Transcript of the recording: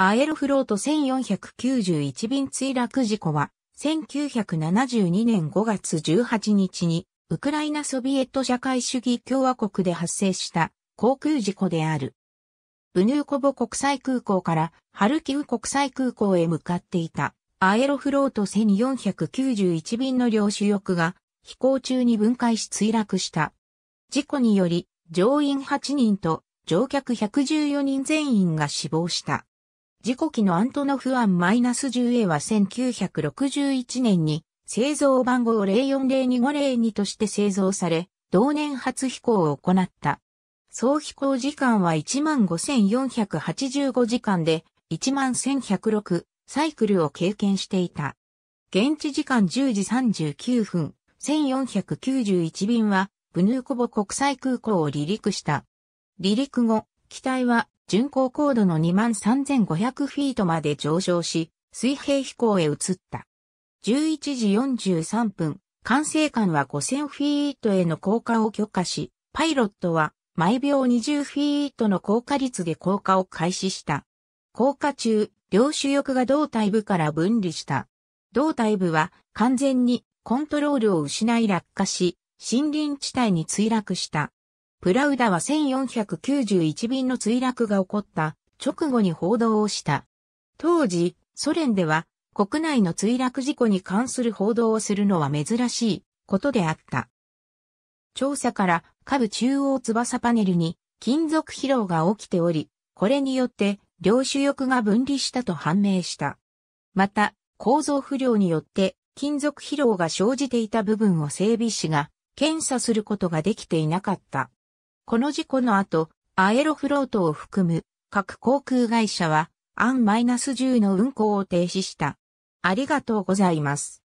アエルフロート1491便墜落事故は、1972年5月18日に、ウクライナソビエト社会主義共和国で発生した航空事故である。ブヌーコボ国際空港からハルキウ国際空港へ向かっていたアエロフロート1491便の領主翼が飛行中に分解し墜落した。事故により乗員8人と乗客114人全員が死亡した。事故機のアントノフアン -10A は1961年に製造番号04025002として製造され、同年初飛行を行った。総飛行時間は15,485時間で11,106サイクルを経験していた。現地時間10時39分、1491便はブヌーコボ国際空港を離陸した。離陸後、機体は巡航高度の23,500フィートまで上昇し、水平飛行へ移った。11時43分、管制官は5000フィートへの降下を許可し、パイロットは毎秒20フィートの降下率で降下を開始した。降下中、両主翼が胴体部から分離した。胴体部は完全にコントロールを失い落下し、森林地帯に墜落した。プラウダは1491便の墜落が起こった直後に報道をした。当時、ソ連では国内の墜落事故に関する報道をするのは珍しいことであった。調査から下部中央翼パネルに金属疲労が起きており、これによって両主翼が分離したと判明した。また、構造不良によって金属疲労が生じていた部分を整備士が検査することができていなかった。この事故の後、アエロフロートを含む各航空会社は、アン -10 の運航を停止した。ありがとうございます。